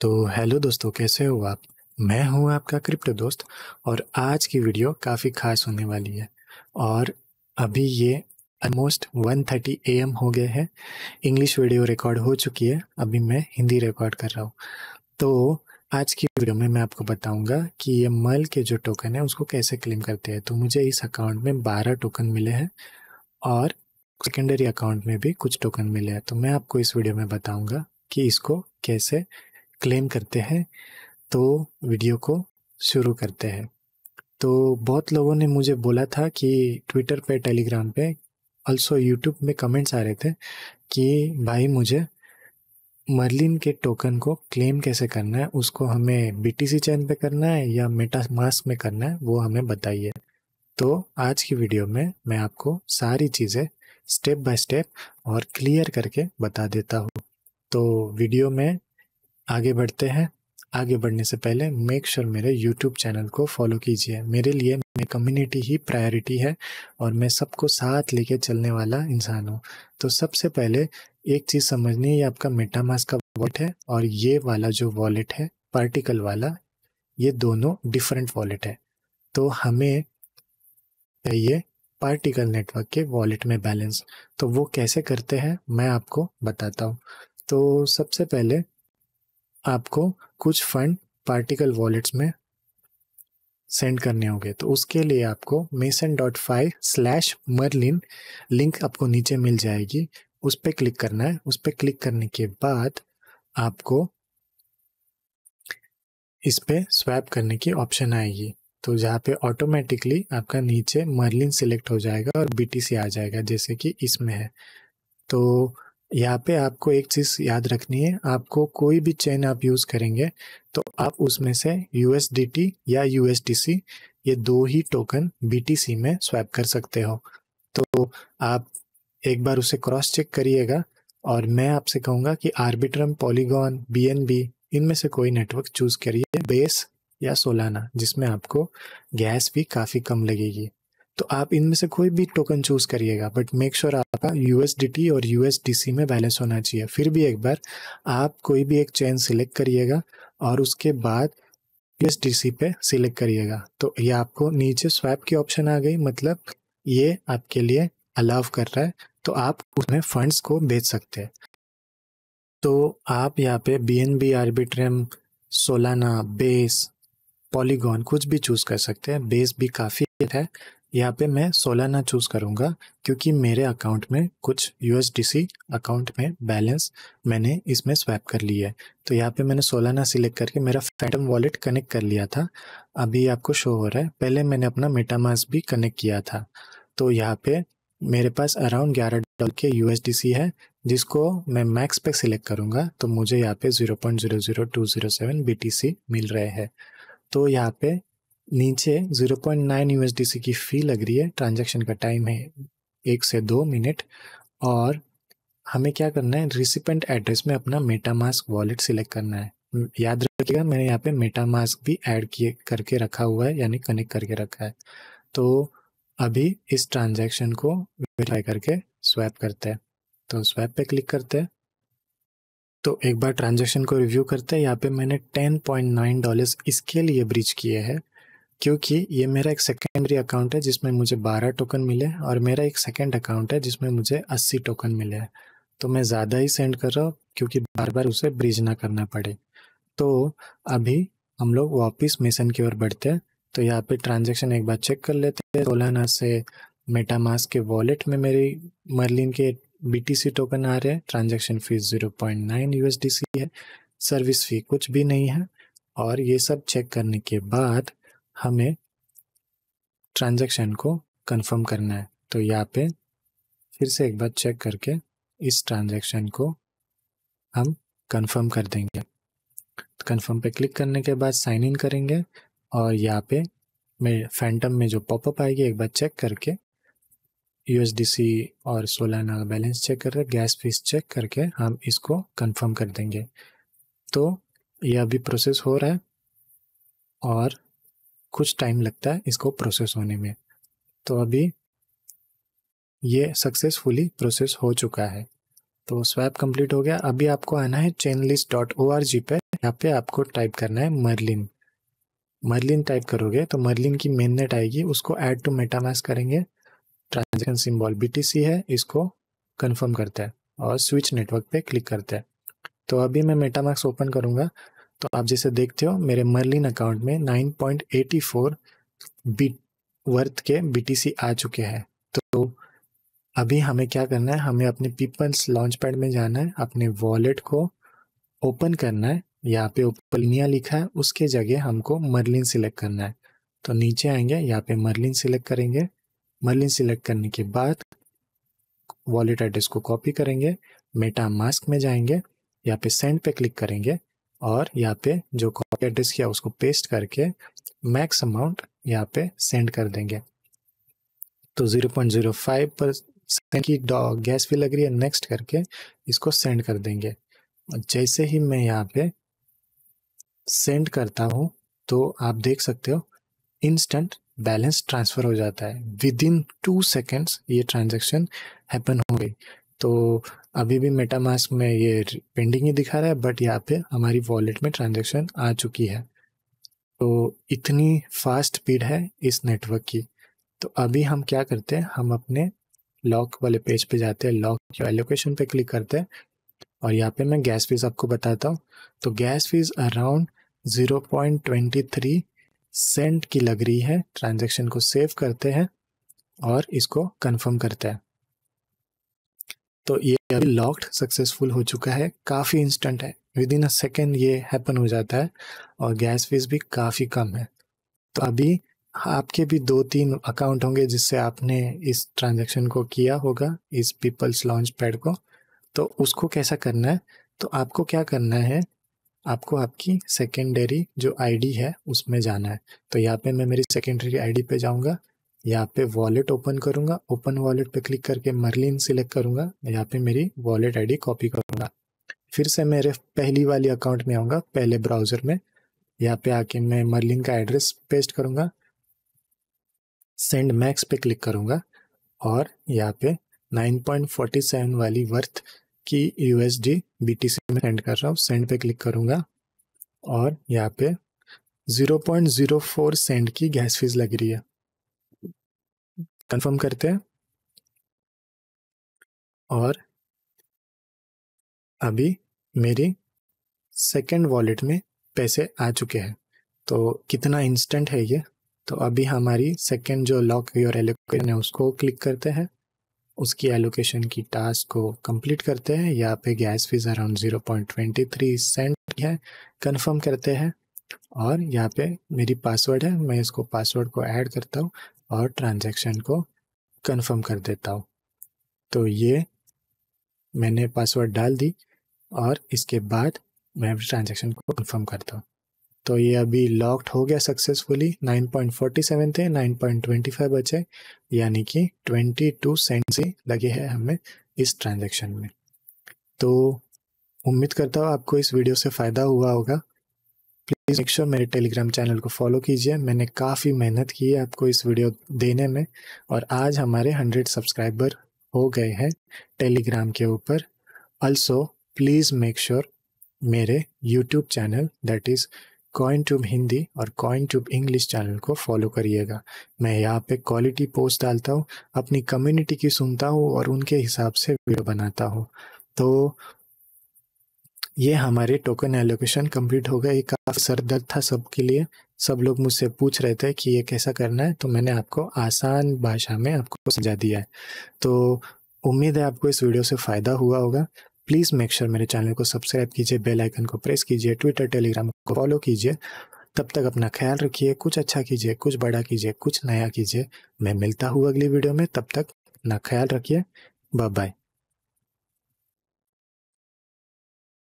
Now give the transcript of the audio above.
तो हेलो दोस्तों कैसे हो आप मैं हूं आपका क्रिप्टो दोस्त और आज की वीडियो काफ़ी खास होने वाली है और अभी ये ऑलमोस्ट 1:30 थर्टी एम हो गए हैं इंग्लिश वीडियो रिकॉर्ड हो चुकी है अभी मैं हिंदी रिकॉर्ड कर रहा हूँ तो आज की वीडियो में मैं आपको बताऊंगा कि ये मल के जो टोकन है उसको कैसे क्लेम करते हैं तो मुझे इस अकाउंट में बारह टोकन मिले हैं और सेकेंडरी अकाउंट में भी कुछ टोकन मिले हैं तो मैं आपको इस वीडियो में बताऊंगा कि इसको कैसे क्लेम करते हैं तो वीडियो को शुरू करते हैं तो बहुत लोगों ने मुझे बोला था कि ट्विटर पर टेलीग्राम पे ऑल्सो यूट्यूब में कमेंट्स आ रहे थे कि भाई मुझे मर्लिन के टोकन को क्लेम कैसे करना है उसको हमें बीटीसी चैन पे करना है या मेटा मास्क में करना है वो हमें बताइए तो आज की वीडियो में मैं आपको सारी चीज़ें स्टेप बाय स्टेप और क्लियर करके बता देता हूँ तो वीडियो में आगे बढ़ते हैं आगे बढ़ने से पहले मेक श्योर sure मेरे यूट्यूब चैनल को फॉलो कीजिए मेरे लिए मेरी कम्युनिटी ही प्रायोरिटी है और मैं सबको साथ लेके चलने वाला इंसान हूँ तो सबसे पहले एक चीज़ समझनी है ये आपका मेटामास का वॉलेट है और ये वाला जो वॉलेट है पार्टिकल वाला ये दोनों डिफरेंट वॉलेट है तो हमें चाहिए पार्टिकल नेटवर्क के वॉलेट में बैलेंस तो वो कैसे करते हैं मैं आपको बताता हूँ तो सबसे पहले आपको कुछ फंड पार्टिकल वॉलेट्स में सेंड करने होंगे तो उसके लिए आपको Mason dot five slash Merlin link आपको नीचे मिल जाएगी उस पर क्लिक करना है उस पर क्लिक करने के बाद आपको इस पर स्वैप करने की ऑप्शन आएगी तो जहाँ पे ऑटोमेटिकली आपका नीचे मरलिन सिलेक्ट हो जाएगा और बी आ जाएगा जैसे कि इसमें है तो यहाँ पे आपको एक चीज़ याद रखनी है आपको कोई भी चेन आप यूज़ करेंगे तो आप उसमें से यू या यू ये दो ही टोकन बी में स्वैप कर सकते हो तो आप एक बार उसे क्रॉस चेक करिएगा और मैं आपसे कहूँगा कि आर्बिट्रम पॉलीगॉन बी इनमें से कोई नेटवर्क चूज़ करिए बेस या सोलाना जिसमें आपको गैस भी काफ़ी कम लगेगी तो आप इनमें से कोई भी टोकन चूज करिएगा बट मेक श्योर आपका यूएसडीटी और यूएसडीसी में बैलेंस होना चाहिए फिर भी एक बार आप कोई भी एक चेन सिलेक्ट करिएगा और उसके बाद यूएसडीसी पे सिलेक्ट करिएगा तो ये आपको नीचे स्वैप की ऑप्शन आ गई मतलब ये आपके लिए अलाव कर रहा है तो आप उसमें फंड्स को भेज सकते हैं तो आप यहाँ पे B N B Arbitrum Solana Base Polygon कुछ भी चूज़ कर सकते हैं बेस भी काफ़ी है यहाँ पे मैं सोलाना चूज़ करूँगा क्योंकि मेरे अकाउंट में कुछ यू अकाउंट में बैलेंस मैंने इसमें स्वैप कर लिया है तो यहाँ पे मैंने सोलाना सिलेक्ट करके मेरा फैटम वॉलेट कनेक्ट कर लिया था अभी आपको शो हो रहा है पहले मैंने अपना मेटामास भी कनेक्ट किया था तो यहाँ पे मेरे पास अराउंड ग्यारह डॉलर के यू है जिसको मैं मैक्स पे सिलेक्ट करूंगा तो मुझे यहाँ पे जीरो पॉइंट मिल रहे हैं तो यहाँ पे नीचे 0.9 पॉइंट की फ़ी लग रही है ट्रांजैक्शन का टाइम है एक से दो मिनट और हमें क्या करना है रिसिपेंट एड्रेस में अपना मेटामास्क वॉलेट सिलेक्ट करना है याद रखिएगा मैंने यहाँ पे मेटामास्क भी ऐड किए करके रखा हुआ है यानी कनेक्ट करके रखा है तो अभी इस ट्रांजैक्शन को वेरीफाई करके स्वैप करते हैं तो स्वैप पे क्लिक करते हैं तो एक बार ट्रांजैक्शन को रिव्यू करते हैं यहाँ पे मैंने 10.9 डॉलर्स इसके लिए ब्रिज किए हैं क्योंकि ये मेरा एक सेकेंडरी अकाउंट है जिसमें मुझे 12 टोकन मिले और मेरा एक सेकेंड अकाउंट है जिसमें मुझे 80 टोकन मिले हैं तो मैं ज़्यादा ही सेंड कर रहा हूँ क्योंकि बार बार उसे ब्रिज ना करना पड़े तो अभी हम लोग वापस मिशन की ओर बढ़ते हैं तो यहाँ पे ट्रांजेक्शन एक बार चेक कर लेते हैं सोलाना से मेटामास के वॉलेट में मेरी मरलिन के बीटीसी टोकन आ रहे हैं transaction fees zero point nine है सर्विस फी कुछ भी नहीं है और ये सब चेक करने के बाद हमें ट्रांजैक्शन को कंफर्म करना है तो यहाँ पे फिर से एक बार चेक करके इस ट्रांजैक्शन को हम कंफर्म कर देंगे तो कंफर्म पे क्लिक करने के बाद साइन इन करेंगे और यहाँ पे मैं फैंटम में जो पॉपअप आएगी एक बार चेक करके यूएसडीसी और सोलाना बैलेंस चेक कर गैस फीस चेक करके हम इसको कंफर्म कर देंगे तो यह अभी प्रोसेस हो रहा है और कुछ टाइम लगता है इसको प्रोसेस होने में तो अभी ये सक्सेसफुली प्रोसेस हो चुका है तो स्वैप कंप्लीट हो गया अभी आपको आना है चेनलिस्ट डॉट ओ आर जी पे यहाँ पे आपको टाइप करना है मर्लिन मर्लिन टाइप करोगे तो मर्लिन की मेननेट आएगी उसको ऐड टू मेटामास करेंगे ट्रांजेक्शन सिम्बॉल बीटीसी है इसको कंफर्म करते हैं और स्विच नेटवर्क पे क्लिक करते हैं तो अभी मैं मेटामैक्स ओपन करूँगा तो आप जैसे देखते हो मेरे मर्लिन अकाउंट में 9.84 बिट वर्थ के बीटीसी आ चुके हैं तो अभी हमें क्या करना है हमें अपने पीपल्स लॉन्च पैड में जाना है अपने वॉलेट को ओपन करना है यहाँ पे ओपनिया लिखा है उसके जगह हमको मर्लिन सिलेक्ट करना है तो नीचे आएंगे यहाँ पे मर्लिन सिलेक्ट करेंगे मर्लिन सिलेक्ट करने के बाद वॉलेट एड्रेस को कॉपी करेंगे मेटा मास्क में जाएंगे यहाँ पे सेंड पे क्लिक करेंगे और यहाँ पे जो कॉपी एड्रेस किया उसको पेस्ट करके मैक्स अमाउंट यहाँ पे सेंड कर देंगे तो 0.05 पर की गैस भी लग रही है नेक्स्ट करके इसको सेंड कर देंगे जैसे ही मैं यहाँ पे सेंड करता हूँ तो आप देख सकते हो इंस्टेंट बैलेंस ट्रांसफर हो जाता है विद इन टू सेकेंड्स ये ट्रांजेक्शन हैपन हो गई तो अभी भी मेटामास्क में ये पेंडिंग ही दिखा रहा है बट यहाँ पे हमारी वॉलेट में ट्रांजेक्शन आ चुकी है तो इतनी फास्ट स्पीड है इस नेटवर्क की तो अभी हम क्या करते हैं हम अपने लॉक वाले पेज पे जाते हैं लॉक की एलोकेशन पे क्लिक करते हैं और यहाँ पे मैं गैस फीस आपको बताता हूँ तो गैस फीस अराउंड 0.23 सेंट की लग रही है ट्रांजेक्शन को सेव करते हैं और इसको कन्फर्म करते हैं तो ये अभी लॉक्ड सक्सेसफुल हो चुका है काफ़ी इंस्टेंट है विद इन अ सेकेंड ये हैपन हो जाता है और गैस फीस भी काफ़ी कम है तो अभी आपके भी दो तीन अकाउंट होंगे जिससे आपने इस ट्रांजैक्शन को किया होगा इस पीपल्स लॉन्च पैड को तो उसको कैसा करना है तो आपको क्या करना है आपको आपकी सेकेंडरी जो आईडी है उसमें जाना है तो यहाँ पे मैं मेरी सेकेंडरी आईडी पे जाऊँगा यहाँ पे वॉलेट ओपन करूंगा ओपन वॉलेट पे क्लिक करके मर्लिन सिलेक्ट करूंगा यहाँ पे मेरी वॉलेट आईडी कॉपी करूंगा फिर से मेरे पहली वाली अकाउंट में आऊँगा पहले ब्राउज़र में यहाँ पे आके मैं मर्लिन का एड्रेस पेस्ट करूँगा सेंड मैक्स पे क्लिक करूँगा और यहाँ पे 9.47 वाली वर्थ की U S D B T C में सेंड कर रहा हूँ सेंड पे क्लिक करूँगा और यहाँ पे 0.04 सेंट की गैस फीस लग रही है कंफर्म करते हैं और अभी मेरी सेकंड वॉलेट में पैसे आ चुके हैं तो कितना इंस्टेंट है ये तो अभी हमारी सेकंड जो लॉक योर एलोकेशन है उसको क्लिक करते हैं उसकी एलोकेशन की टास्क को कंप्लीट करते हैं यहाँ पे gas fees around zero point twenty three cent है कंफर्म करते हैं और यहाँ पे मेरी पासवर्ड है मैं इसको पासवर्ड को ऐड करता हूँ और ट्रांजैक्शन को कंफर्म कर देता हूँ तो ये मैंने पासवर्ड डाल दी और इसके बाद मैं ट्रांजैक्शन को कंफर्म करता हूँ तो ये अभी लॉक्ड हो गया सक्सेसफुली 9.47 थे 9.25 बचे यानी कि 22 सेंट्स ही लगे हैं हमें इस ट्रांजैक्शन में तो उम्मीद करता हूँ आपको इस वीडियो से फ़ायदा हुआ होगा प्लीज़ मेक श्योर मेरे टेलीग्राम चैनल को फॉलो कीजिए मैंने काफ़ी मेहनत की है आपको इस वीडियो देने में और आज हमारे हंड्रेड सब्सक्राइबर हो गए हैं टेलीग्राम के ऊपर अल्सो प्लीज़ मेक श्योर मेरे YouTube channel that is Coin Tube Hindi और कॉइन ट्यूब इंग्लिश चैनल को फॉलो करिएगा मैं यहाँ पे क्वालिटी पोस्ट डालता हूँ अपनी कम्युनिटी की सुनता हूँ और उनके हिसाब से वीडियो बनाता हूँ तो ये हमारे टोकन एलोकेशन कंप्लीट हो गया ये काफ़ी सरदर्द था सबके लिए सब लोग मुझसे पूछ रहे थे कि ये कैसा करना है तो मैंने आपको आसान भाषा में आपको समझा दिया है तो उम्मीद है आपको इस वीडियो से फ़ायदा हुआ होगा प्लीज़ मेक श्योर मेरे चैनल को सब्सक्राइब कीजिए बेल आइकन को प्रेस कीजिए ट्विटर टेलीग्राम को फॉलो कीजिए तब तक अपना ख्याल रखिए कुछ अच्छा कीजिए कुछ बड़ा कीजिए कुछ नया कीजिए मैं मिलता हूँ अगली वीडियो में तब तक अपना ख्याल रखिए बाय बाय